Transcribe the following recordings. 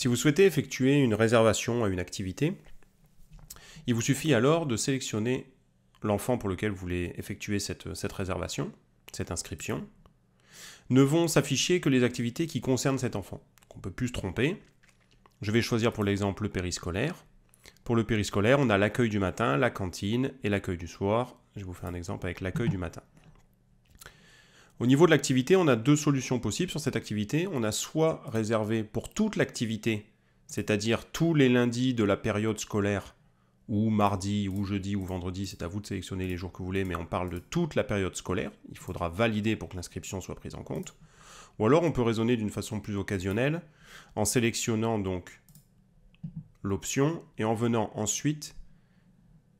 Si vous souhaitez effectuer une réservation à une activité, il vous suffit alors de sélectionner l'enfant pour lequel vous voulez effectuer cette, réservation, cette inscription. Ne vont s'afficher que les activités qui concernent cet enfant. qu'on on ne peut plus se tromper. Je vais choisir pour l'exemple le périscolaire. Pour le périscolaire, on a l'accueil du matin, la cantine et l'accueil du soir. Je vous fais un exemple avec l'accueil du matin. Au niveau de l'activité, on a deux solutions possibles sur cette activité. On a soit réservé pour toute l'activité, c'est-à-dire tous les lundis de la période scolaire, ou mardi, ou jeudi, ou vendredi, c'est à vous de sélectionner les jours que vous voulez, mais on parle de toute la période scolaire. Il faudra valider pour que l'inscription soit prise en compte. Ou alors on peut raisonner d'une façon plus occasionnelle, en sélectionnant donc l'option et en venant ensuite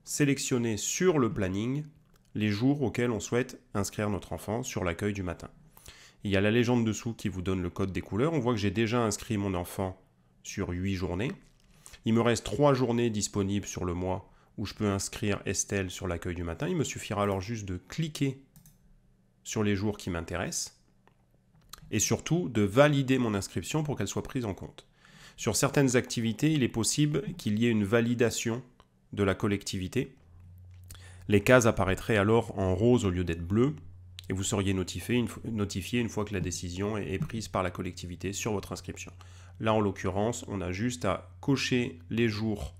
sélectionner sur le planning les jours auxquels on souhaite inscrire notre enfant sur l'accueil du matin. Il y a la légende dessous qui vous donne le code des couleurs. On voit que j'ai déjà inscrit mon enfant sur 8 journées. Il me reste 3 journées disponibles sur le mois où je peux inscrire Estelle sur l'accueil du matin. Il me suffira alors juste de cliquer sur les jours qui m'intéressent et surtout de valider mon inscription pour qu'elle soit prise en compte. Sur certaines activités, il est possible qu'il y ait une validation de la collectivité les cases apparaîtraient alors en rose au lieu d'être bleues, et vous seriez notifié une, notifié une fois que la décision est prise par la collectivité sur votre inscription. Là, en l'occurrence, on a juste à cocher les jours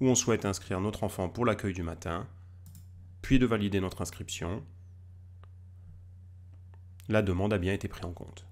où on souhaite inscrire notre enfant pour l'accueil du matin, puis de valider notre inscription. La demande a bien été prise en compte.